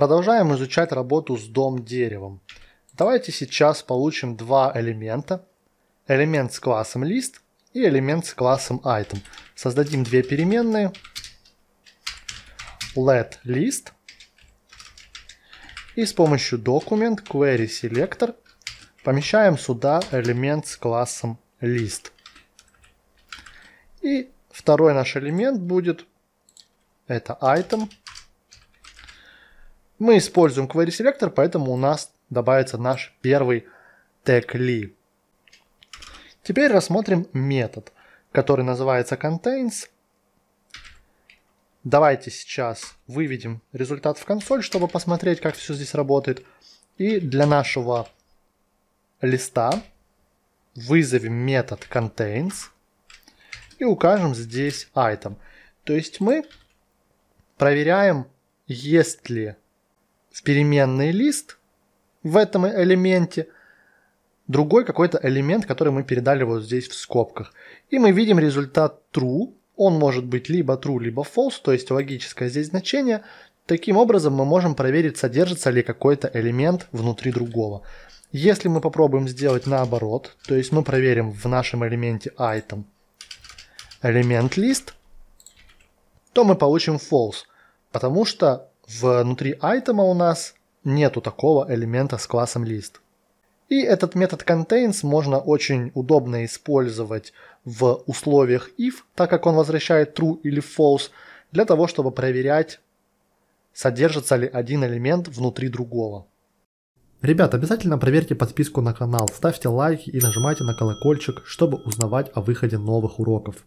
Продолжаем изучать работу с дом деревом. Давайте сейчас получим два элемента. Элемент с классом list и элемент с классом item. Создадим две переменные. let list. И с помощью документ query selector помещаем сюда элемент с классом list. И второй наш элемент будет это item мы используем query selector, поэтому у нас добавится наш первый tag-li. Теперь рассмотрим метод, который называется contains. Давайте сейчас выведем результат в консоль, чтобы посмотреть, как все здесь работает. И для нашего листа вызовем метод contains и укажем здесь item. То есть мы проверяем, есть ли в переменный лист в этом элементе, другой какой-то элемент, который мы передали вот здесь в скобках. И мы видим результат true. Он может быть либо true, либо false, то есть логическое здесь значение. Таким образом мы можем проверить, содержится ли какой-то элемент внутри другого. Если мы попробуем сделать наоборот, то есть мы проверим в нашем элементе item элемент лист, то мы получим false, потому что Внутри айтема у нас нету такого элемента с классом list. И этот метод contains можно очень удобно использовать в условиях if, так как он возвращает true или false, для того, чтобы проверять, содержится ли один элемент внутри другого. Ребят, обязательно проверьте подписку на канал, ставьте лайки и нажимайте на колокольчик, чтобы узнавать о выходе новых уроков.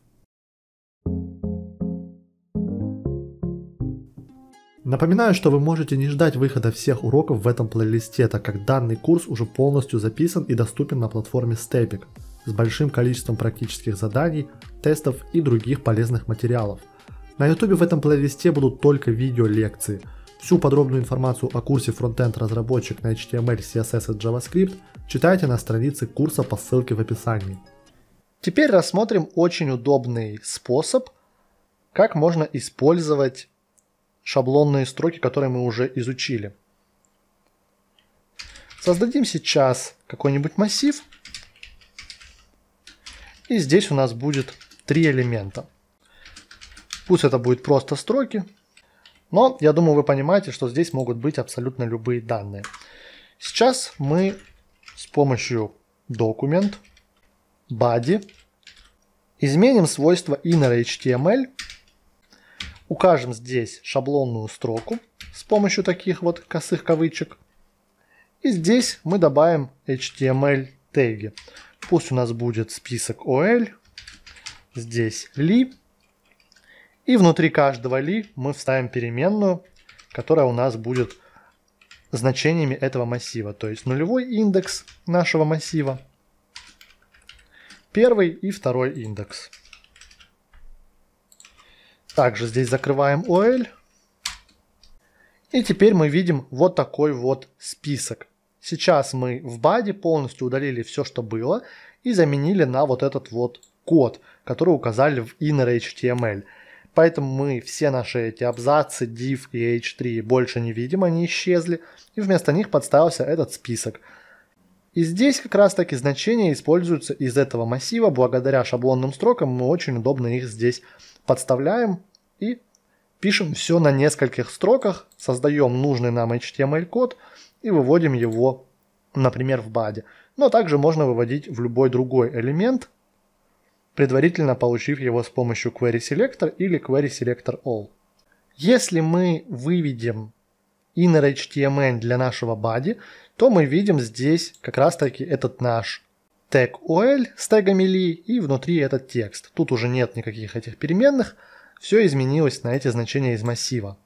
Напоминаю, что вы можете не ждать выхода всех уроков в этом плейлисте, так как данный курс уже полностью записан и доступен на платформе Stepik с большим количеством практических заданий, тестов и других полезных материалов. На YouTube в этом плейлисте будут только видео лекции. Всю подробную информацию о курсе фронтенд разработчик на HTML, CSS и JavaScript читайте на странице курса по ссылке в описании. Теперь рассмотрим очень удобный способ, как можно использовать шаблонные строки, которые мы уже изучили. Создадим сейчас какой-нибудь массив. И здесь у нас будет три элемента. Пусть это будет просто строки, но я думаю, вы понимаете, что здесь могут быть абсолютно любые данные. Сейчас мы с помощью документ body изменим свойство inner.html Укажем здесь шаблонную строку с помощью таких вот косых кавычек. И здесь мы добавим HTML эм теги. Пусть у нас будет список OL, здесь li, и внутри каждого li мы вставим переменную, которая у нас будет значениями этого массива, то есть нулевой индекс нашего массива, первый и второй индекс. Также здесь закрываем OL. И теперь мы видим вот такой вот список. Сейчас мы в баде полностью удалили все, что было, и заменили на вот этот вот код, который указали в inner HTML. Поэтому мы все наши эти абзацы, div и h3 больше не видим, они исчезли, и вместо них подставился этот список. И здесь как раз таки значения используются из этого массива, благодаря шаблонным строкам мы очень удобно их здесь подставляем и пишем все на нескольких строках, создаем нужный нам HTML-код и выводим его, например, в баде. Но также можно выводить в любой другой элемент, предварительно получив его с помощью query selector или query selector all. Если мы выведем inner HTML для нашего body, то мы видим здесь как раз таки этот наш tag OL с тегами li и внутри этот текст. Тут уже нет никаких этих переменных, все изменилось на эти значения из массива.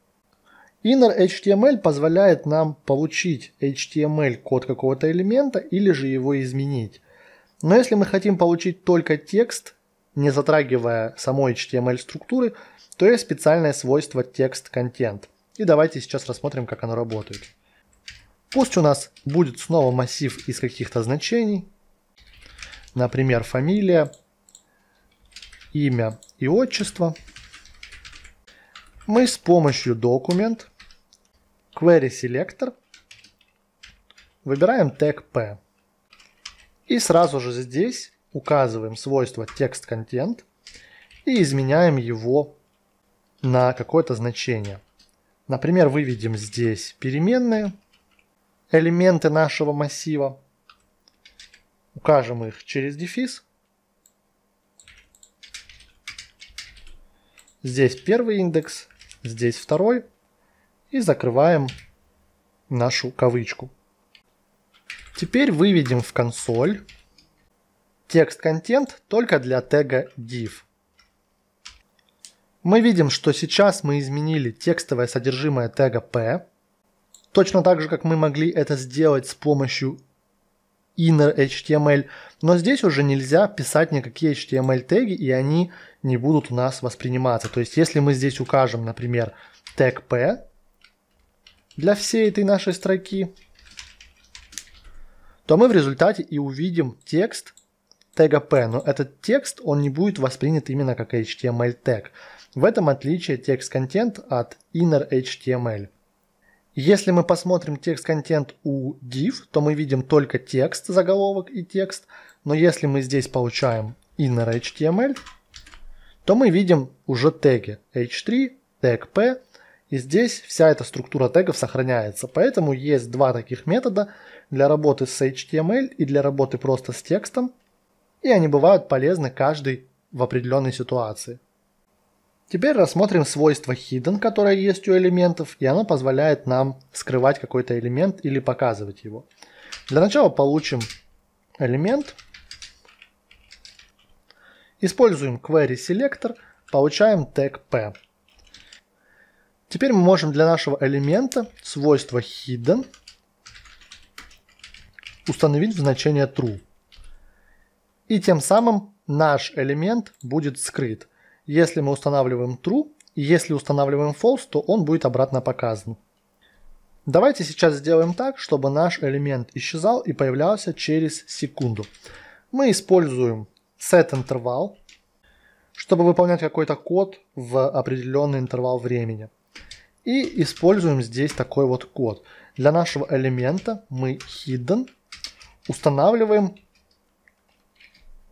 Inner HTML позволяет нам получить HTML код какого-то элемента или же его изменить. Но если мы хотим получить только текст, не затрагивая самой HTML структуры, то есть специальное свойство текст-контент. И давайте сейчас рассмотрим, как оно работает. Пусть у нас будет снова массив из каких-то значений, Например, фамилия, имя и отчество. Мы с помощью документ query selector выбираем тег P. И сразу же здесь указываем свойство текст контент и изменяем его на какое-то значение. Например, выведем здесь переменные элементы нашего массива Укажем их через дефис. Здесь первый индекс, здесь второй. И закрываем нашу кавычку. Теперь выведем в консоль текст-контент только для тега div. Мы видим, что сейчас мы изменили текстовое содержимое тега p, точно так же, как мы могли это сделать с помощью inner HTML. Но здесь уже нельзя писать никакие HTML теги, и они не будут у нас восприниматься. То есть, если мы здесь укажем, например, тег P для всей этой нашей строки, то мы в результате и увидим текст тега P. Но этот текст, он не будет воспринят именно как HTML тег. В этом отличие текст-контент от inner HTML. Если мы посмотрим текст-контент у div, то мы видим только текст, заголовок и текст. Но если мы здесь получаем inner HTML, то мы видим уже теги h3, тег p, и здесь вся эта структура тегов сохраняется. Поэтому есть два таких метода для работы с HTML и для работы просто с текстом. И они бывают полезны каждый в определенной ситуации. Теперь рассмотрим свойство hidden, которое есть у элементов, и оно позволяет нам скрывать какой-то элемент или показывать его. Для начала получим элемент, используем query selector, получаем тег p. Теперь мы можем для нашего элемента свойство hidden установить в значение true. И тем самым наш элемент будет скрыт. Если мы устанавливаем true, и если устанавливаем false, то он будет обратно показан. Давайте сейчас сделаем так, чтобы наш элемент исчезал и появлялся через секунду. Мы используем setInterval, чтобы выполнять какой-то код в определенный интервал времени. И используем здесь такой вот код. Для нашего элемента мы hidden устанавливаем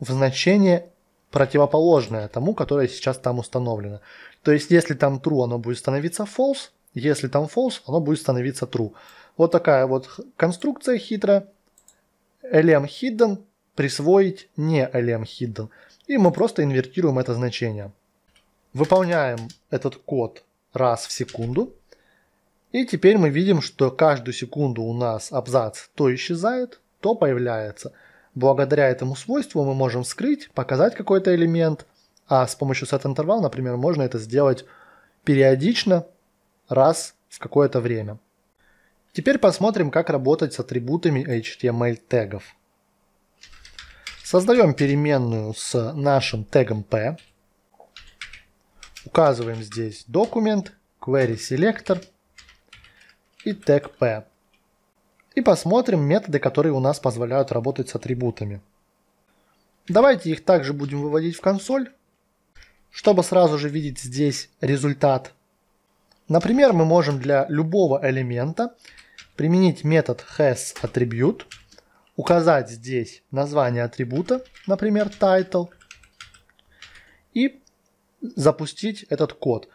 в значение противоположное тому, которое сейчас там установлено. То есть, если там true, оно будет становиться false, если там false, оно будет становиться true. Вот такая вот конструкция хитрая. LM hidden присвоить не LM hidden. И мы просто инвертируем это значение. Выполняем этот код раз в секунду. И теперь мы видим, что каждую секунду у нас абзац то исчезает, то появляется – Благодаря этому свойству мы можем скрыть, показать какой-то элемент, а с помощью setInterval, например, можно это сделать периодично, раз в какое-то время. Теперь посмотрим, как работать с атрибутами HTML тегов. Создаем переменную с нашим тегом P. Указываем здесь документ, query selector и тег P и посмотрим методы, которые у нас позволяют работать с атрибутами. Давайте их также будем выводить в консоль, чтобы сразу же видеть здесь результат. Например, мы можем для любого элемента применить метод hasAttribute, указать здесь название атрибута, например, title, и запустить этот код.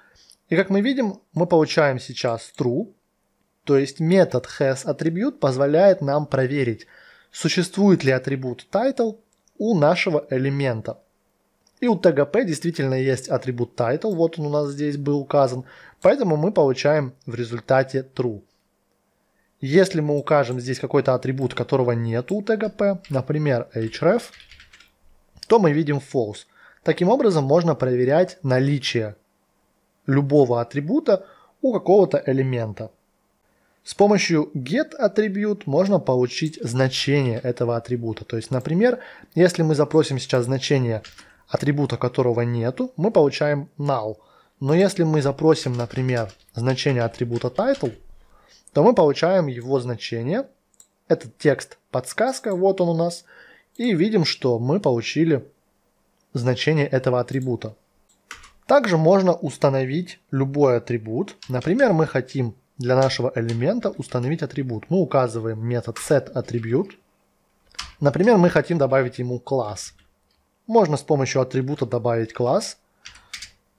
И как мы видим, мы получаем сейчас true, то есть метод hasAttribute позволяет нам проверить, существует ли атрибут title у нашего элемента. И у TGP действительно есть атрибут title, вот он у нас здесь был указан, поэтому мы получаем в результате true. Если мы укажем здесь какой-то атрибут, которого нет у TGP, например, href, то мы видим false. Таким образом можно проверять наличие любого атрибута у какого-то элемента. С помощью get атрибут можно получить значение этого атрибута. То есть, например, если мы запросим сейчас значение атрибута, которого нету, мы получаем null. Но если мы запросим, например, значение атрибута title, то мы получаем его значение. Этот текст подсказка, вот он у нас. И видим, что мы получили значение этого атрибута. Также можно установить любой атрибут. Например, мы хотим для нашего элемента установить атрибут. Мы указываем метод setAttribute. Например, мы хотим добавить ему класс. Можно с помощью атрибута добавить класс,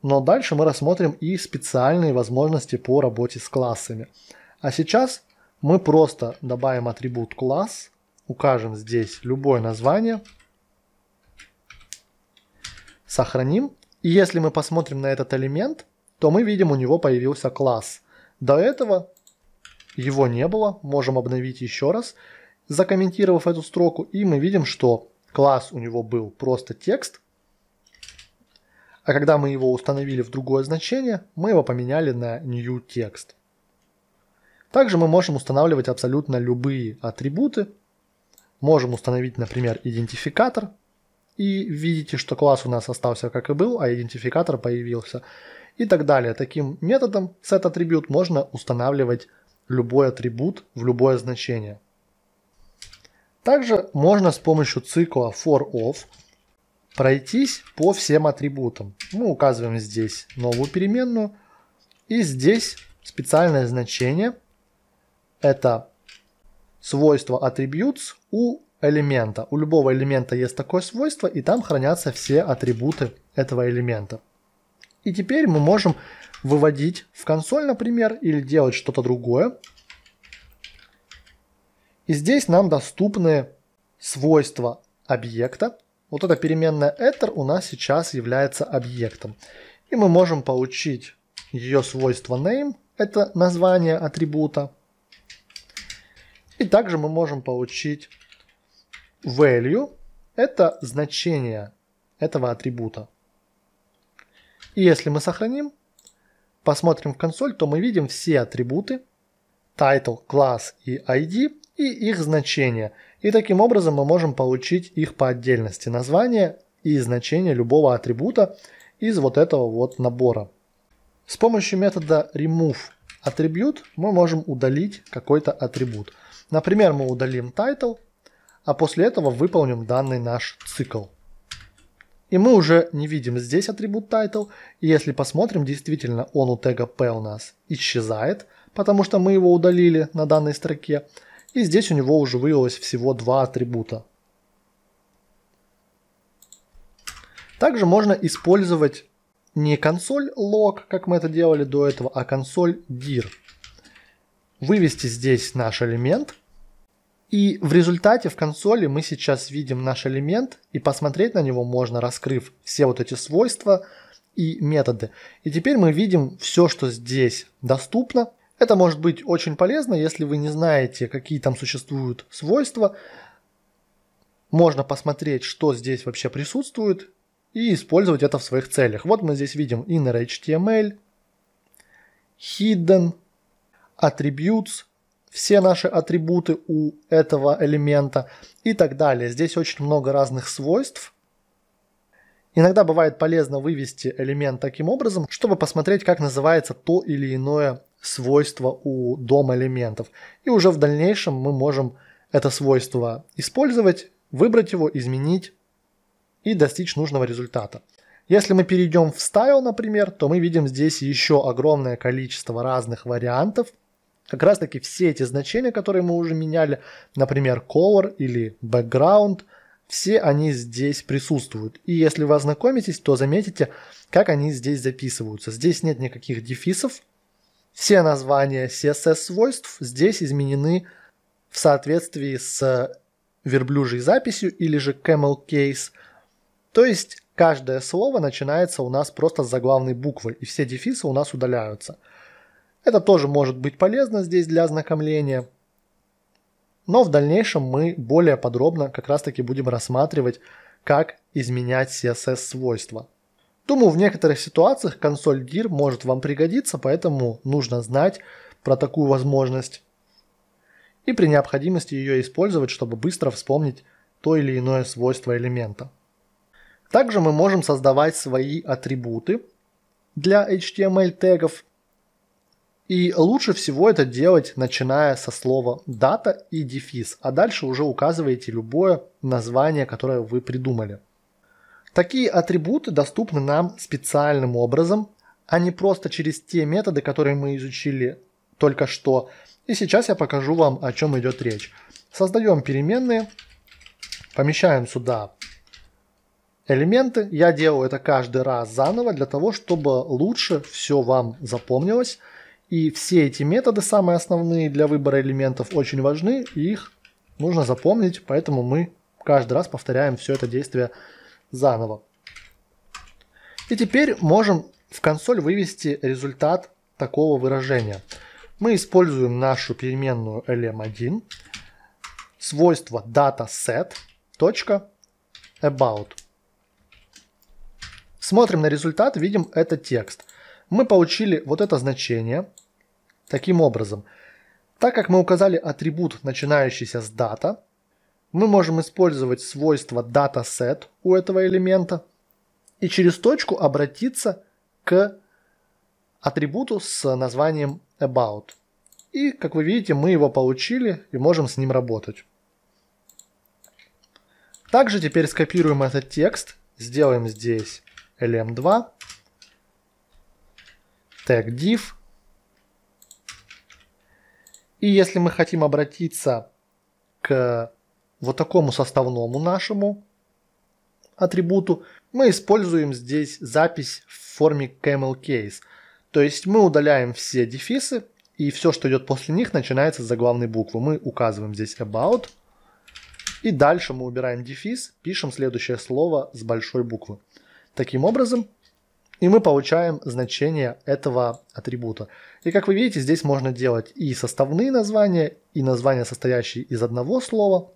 но дальше мы рассмотрим и специальные возможности по работе с классами. А сейчас мы просто добавим атрибут класс, укажем здесь любое название, сохраним. И если мы посмотрим на этот элемент, то мы видим у него появился класс – до этого его не было, можем обновить еще раз, закомментировав эту строку, и мы видим, что класс у него был просто текст, а когда мы его установили в другое значение, мы его поменяли на new text. Также мы можем устанавливать абсолютно любые атрибуты. Можем установить, например, идентификатор. И видите, что класс у нас остался как и был, а идентификатор появился и так далее. Таким методом set-атрибут можно устанавливать любой атрибут в любое значение. Также можно с помощью цикла for-of пройтись по всем атрибутам. Мы указываем здесь новую переменную и здесь специальное значение. Это свойство attributes у элемента. У любого элемента есть такое свойство, и там хранятся все атрибуты этого элемента. И теперь мы можем выводить в консоль, например, или делать что-то другое. И здесь нам доступны свойства объекта. Вот эта переменная этер у нас сейчас является объектом. И мы можем получить ее свойство name, это название атрибута. И также мы можем получить value, это значение этого атрибута. И если мы сохраним, посмотрим в консоль, то мы видим все атрибуты, title, класс и ID и их значения. И таким образом мы можем получить их по отдельности, название и значение любого атрибута из вот этого вот набора. С помощью метода remove атрибут мы можем удалить какой-то атрибут. Например, мы удалим title, а после этого выполним данный наш цикл. И мы уже не видим здесь атрибут title. И если посмотрим, действительно он у тега p у нас исчезает, потому что мы его удалили на данной строке. И здесь у него уже выявилось всего два атрибута. Также можно использовать не консоль log, как мы это делали до этого, а консоль dir. Вывести здесь наш элемент – и в результате в консоли мы сейчас видим наш элемент, и посмотреть на него можно, раскрыв все вот эти свойства и методы. И теперь мы видим все, что здесь доступно. Это может быть очень полезно, если вы не знаете, какие там существуют свойства. Можно посмотреть, что здесь вообще присутствует, и использовать это в своих целях. Вот мы здесь видим inner HTML, hidden, attributes – все наши атрибуты у этого элемента и так далее. Здесь очень много разных свойств. Иногда бывает полезно вывести элемент таким образом, чтобы посмотреть, как называется то или иное свойство у дом элементов. И уже в дальнейшем мы можем это свойство использовать, выбрать его, изменить и достичь нужного результата. Если мы перейдем в Style, например, то мы видим здесь еще огромное количество разных вариантов – как раз таки все эти значения, которые мы уже меняли, например, color или background, все они здесь присутствуют. И если вы ознакомитесь, то заметите, как они здесь записываются. Здесь нет никаких дефисов. Все названия CSS-свойств здесь изменены в соответствии с верблюжьей записью или же camel case. То есть каждое слово начинается у нас просто с заглавной буквы, и все дефисы у нас удаляются – это тоже может быть полезно здесь для ознакомления. Но в дальнейшем мы более подробно как раз таки будем рассматривать, как изменять CSS свойства. Думаю, в некоторых ситуациях консоль dir может вам пригодиться, поэтому нужно знать про такую возможность и при необходимости ее использовать, чтобы быстро вспомнить то или иное свойство элемента. Также мы можем создавать свои атрибуты для HTML эм тегов, и лучше всего это делать, начиная со слова дата и дефис, а дальше уже указываете любое название, которое вы придумали. Такие атрибуты доступны нам специальным образом, а не просто через те методы, которые мы изучили только что. И сейчас я покажу вам, о чем идет речь. Создаем переменные, помещаем сюда элементы. Я делаю это каждый раз заново для того, чтобы лучше все вам запомнилось. И все эти методы, самые основные для выбора элементов, очень важны, их нужно запомнить, поэтому мы каждый раз повторяем все это действие заново. И теперь можем в консоль вывести результат такого выражения. Мы используем нашу переменную lm1, свойство dataset, about. Смотрим на результат, видим это текст. Мы получили вот это значение – Таким образом, так как мы указали атрибут, начинающийся с дата, мы можем использовать свойство dataset у этого элемента и через точку обратиться к атрибуту с названием about. И, как вы видите, мы его получили и можем с ним работать. Также теперь скопируем этот текст, сделаем здесь lm2, tag div, и если мы хотим обратиться к вот такому составному нашему атрибуту, мы используем здесь запись в форме camel case. То есть мы удаляем все дефисы, и все, что идет после них, начинается с заглавной буквы. Мы указываем здесь about, и дальше мы убираем дефис, пишем следующее слово с большой буквы. Таким образом, и мы получаем значение этого атрибута. И как вы видите, здесь можно делать и составные названия, и названия, состоящие из одного слова.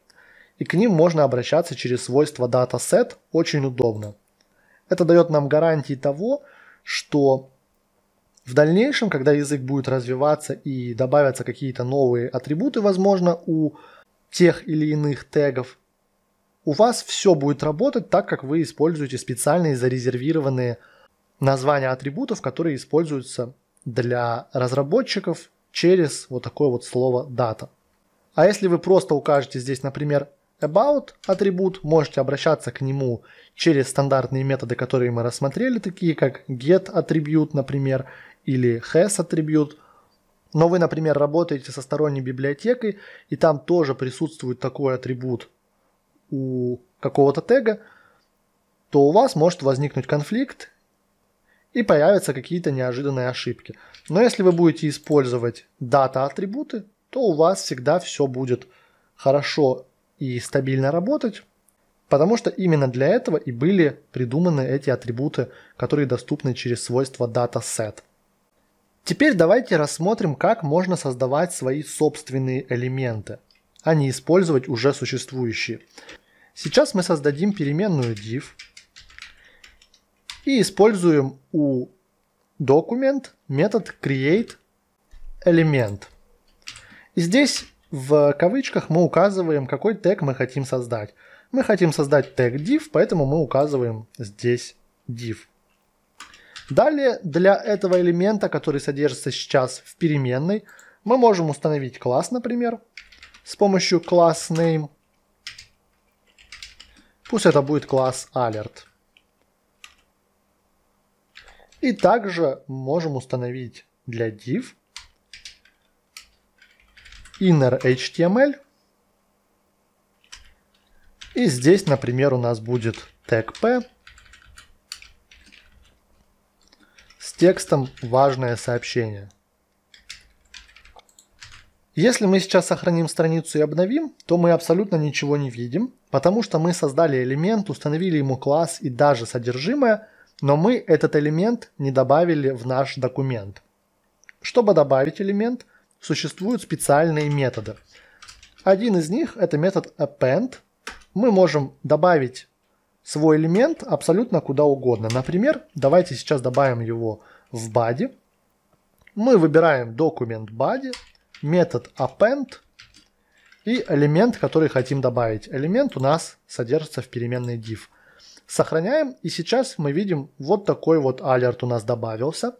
И к ним можно обращаться через свойство dataset, очень удобно. Это дает нам гарантии того, что в дальнейшем, когда язык будет развиваться и добавятся какие-то новые атрибуты, возможно, у тех или иных тегов, у вас все будет работать так, как вы используете специальные зарезервированные атрибуты названия атрибутов, которые используются для разработчиков через вот такое вот слово data. А если вы просто укажете здесь, например, about атрибут, можете обращаться к нему через стандартные методы, которые мы рассмотрели, такие как get атрибут, например, или has атрибут. Но вы, например, работаете со сторонней библиотекой, и там тоже присутствует такой атрибут у какого-то тега, то у вас может возникнуть конфликт, и появятся какие-то неожиданные ошибки. Но если вы будете использовать дата атрибуты, то у вас всегда все будет хорошо и стабильно работать, потому что именно для этого и были придуманы эти атрибуты, которые доступны через свойство DataSet. Теперь давайте рассмотрим, как можно создавать свои собственные элементы, а не использовать уже существующие. Сейчас мы создадим переменную div, и используем у документ метод create элемент. И здесь в кавычках мы указываем, какой тег мы хотим создать. Мы хотим создать тег div, поэтому мы указываем здесь div. Далее для этого элемента, который содержится сейчас в переменной, мы можем установить класс, например, с помощью class name. Пусть это будет класс alert. И также можем установить для div inner HTML. И здесь, например, у нас будет тег p с текстом «Важное сообщение». Если мы сейчас сохраним страницу и обновим, то мы абсолютно ничего не видим, потому что мы создали элемент, установили ему класс и даже содержимое, но мы этот элемент не добавили в наш документ. Чтобы добавить элемент, существуют специальные методы. Один из них – это метод append. Мы можем добавить свой элемент абсолютно куда угодно. Например, давайте сейчас добавим его в body. Мы выбираем документ body, метод append и элемент, который хотим добавить. Элемент у нас содержится в переменной div. Сохраняем, и сейчас мы видим вот такой вот алерт у нас добавился.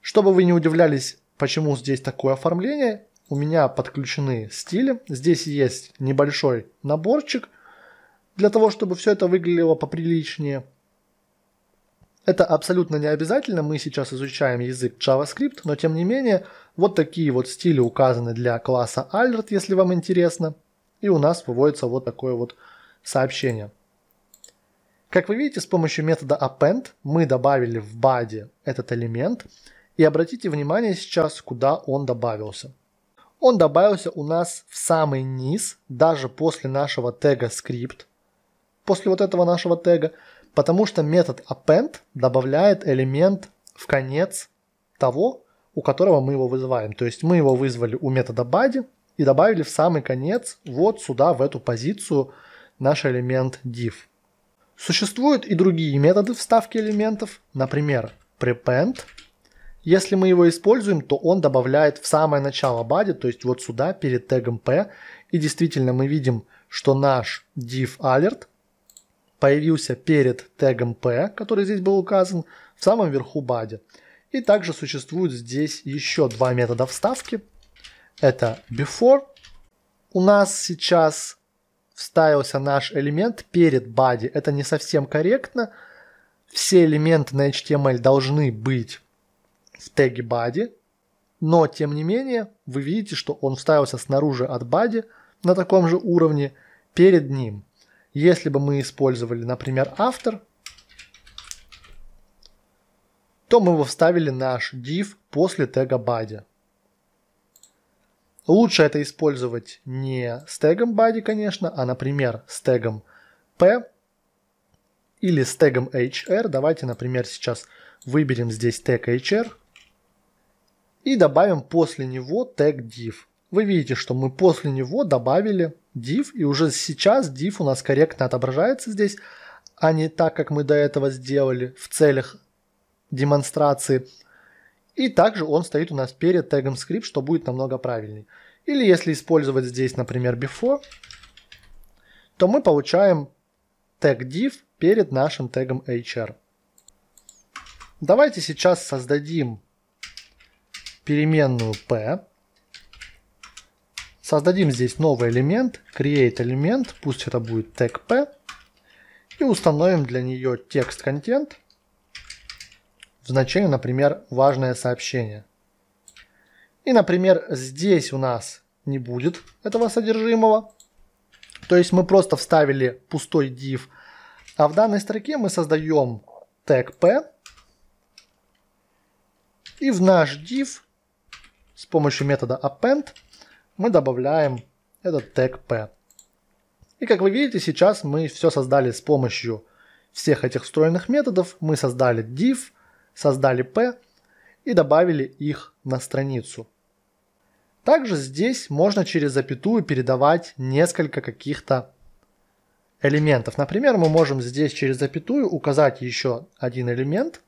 Чтобы вы не удивлялись, почему здесь такое оформление, у меня подключены стили. Здесь есть небольшой наборчик для того, чтобы все это выглядело поприличнее. Это абсолютно не обязательно, мы сейчас изучаем язык JavaScript, но тем не менее, вот такие вот стили указаны для класса alert, если вам интересно. И у нас выводится вот такое вот сообщение. Как вы видите, с помощью метода append мы добавили в body этот элемент. И обратите внимание сейчас, куда он добавился. Он добавился у нас в самый низ, даже после нашего тега script, после вот этого нашего тега, потому что метод append добавляет элемент в конец того, у которого мы его вызываем. То есть мы его вызвали у метода body и добавили в самый конец вот сюда, в эту позицию, наш элемент div. Существуют и другие методы вставки элементов, например, prepend. Если мы его используем, то он добавляет в самое начало body, то есть вот сюда, перед тегом p. И действительно мы видим, что наш div alert появился перед тегом p, который здесь был указан, в самом верху body. И также существуют здесь еще два метода вставки. Это before. У нас сейчас вставился наш элемент перед body. Это не совсем корректно. Все элементы на HTML должны быть в теге body, но тем не менее вы видите, что он вставился снаружи от body на таком же уровне перед ним. Если бы мы использовали, например, автор, то мы бы вставили наш div после тега body. Лучше это использовать не с тегом body, конечно, а, например, с тегом p или с тегом hr. Давайте, например, сейчас выберем здесь тег hr и добавим после него тег div. Вы видите, что мы после него добавили div, и уже сейчас div у нас корректно отображается здесь, а не так, как мы до этого сделали в целях демонстрации. И также он стоит у нас перед тегом script, что будет намного правильней. Или если использовать здесь, например, before, то мы получаем тег div перед нашим тегом hr. Давайте сейчас создадим переменную p. Создадим здесь новый элемент, create элемент, пусть это будет тег p. И установим для нее текст контент в значение, например, важное сообщение. И, например, здесь у нас не будет этого содержимого. То есть мы просто вставили пустой div. А в данной строке мы создаем тег p. И в наш div с помощью метода append мы добавляем этот тег p. И как вы видите, сейчас мы все создали с помощью всех этих встроенных методов. Мы создали div, создали P и добавили их на страницу. Также здесь можно через запятую передавать несколько каких-то элементов. Например, мы можем здесь через запятую указать еще один элемент.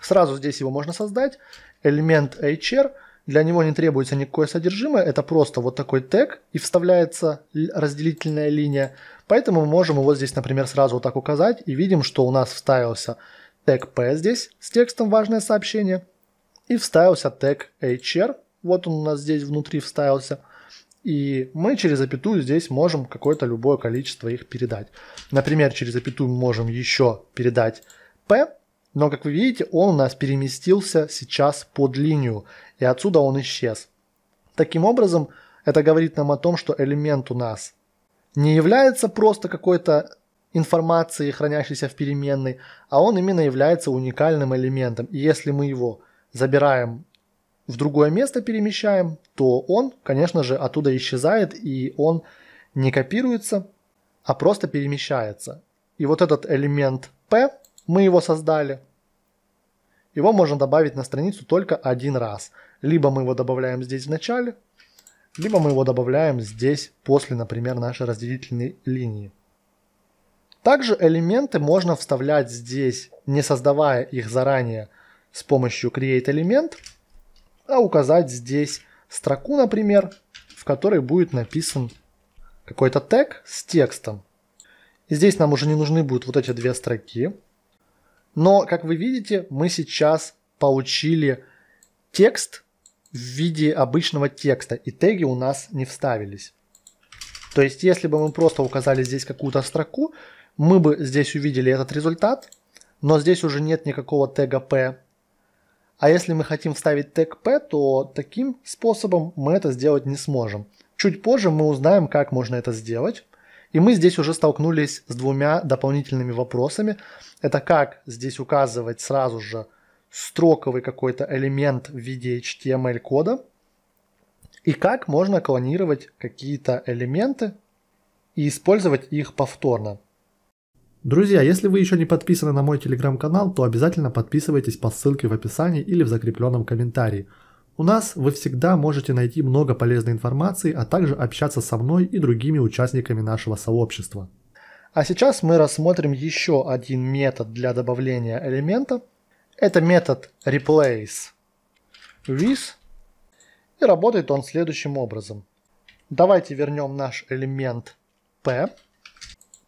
Сразу здесь его можно создать. Элемент HR. Для него не требуется никакое содержимое. Это просто вот такой тег и вставляется разделительная линия. Поэтому мы можем его здесь, например, сразу вот так указать. И видим, что у нас вставился тег P здесь с текстом «Важное сообщение». И вставился тег HR. Вот он у нас здесь внутри вставился. И мы через запятую здесь можем какое-то любое количество их передать. Например, через запятую можем еще передать P. Но, как вы видите, он у нас переместился сейчас под линию. И отсюда он исчез. Таким образом, это говорит нам о том, что элемент у нас не является просто какой-то информации, хранящейся в переменной, а он именно является уникальным элементом. И если мы его забираем в другое место, перемещаем, то он, конечно же, оттуда исчезает, и он не копируется, а просто перемещается. И вот этот элемент P, мы его создали, его можно добавить на страницу только один раз. Либо мы его добавляем здесь в начале, либо мы его добавляем здесь после, например, нашей разделительной линии. Также элементы можно вставлять здесь, не создавая их заранее с помощью create элемент, а указать здесь строку, например, в которой будет написан какой-то тег с текстом. И здесь нам уже не нужны будут вот эти две строки. Но, как вы видите, мы сейчас получили текст в виде обычного текста, и теги у нас не вставились. То есть, если бы мы просто указали здесь какую-то строку, мы бы здесь увидели этот результат, но здесь уже нет никакого тега P. А если мы хотим вставить тег P, то таким способом мы это сделать не сможем. Чуть позже мы узнаем, как можно это сделать. И мы здесь уже столкнулись с двумя дополнительными вопросами. Это как здесь указывать сразу же строковый какой-то элемент в виде HTML кода, и как можно клонировать какие-то элементы и использовать их повторно. Друзья, если вы еще не подписаны на мой телеграм-канал, то обязательно подписывайтесь по ссылке в описании или в закрепленном комментарии. У нас вы всегда можете найти много полезной информации, а также общаться со мной и другими участниками нашего сообщества. А сейчас мы рассмотрим еще один метод для добавления элемента. Это метод replace with. И работает он следующим образом. Давайте вернем наш элемент p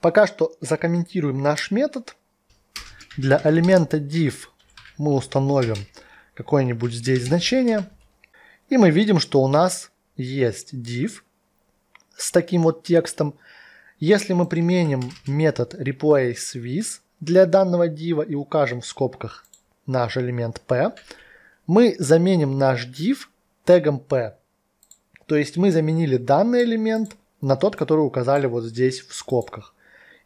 Пока что закомментируем наш метод. Для элемента div мы установим какое-нибудь здесь значение. И мы видим, что у нас есть div с таким вот текстом. Если мы применим метод replaceWith для данного div и укажем в скобках наш элемент p, мы заменим наш div тегом p. То есть мы заменили данный элемент на тот, который указали вот здесь в скобках.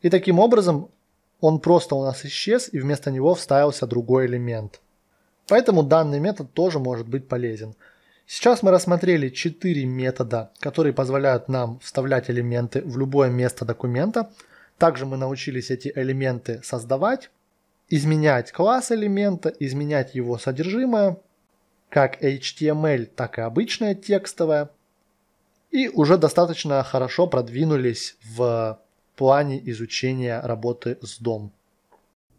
И таким образом он просто у нас исчез, и вместо него вставился другой элемент. Поэтому данный метод тоже может быть полезен. Сейчас мы рассмотрели 4 метода, которые позволяют нам вставлять элементы в любое место документа. Также мы научились эти элементы создавать, изменять класс элемента, изменять его содержимое, как HTML, так и обычное текстовое. И уже достаточно хорошо продвинулись в плане изучения работы с дом.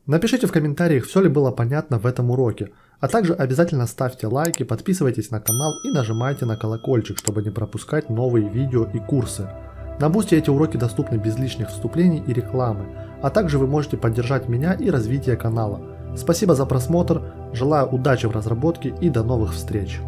Напишите в комментариях, все ли было понятно в этом уроке, а также обязательно ставьте лайки, подписывайтесь на канал и нажимайте на колокольчик, чтобы не пропускать новые видео и курсы. На Бусте эти уроки доступны без лишних вступлений и рекламы, а также вы можете поддержать меня и развитие канала. Спасибо за просмотр, желаю удачи в разработке и до новых встреч!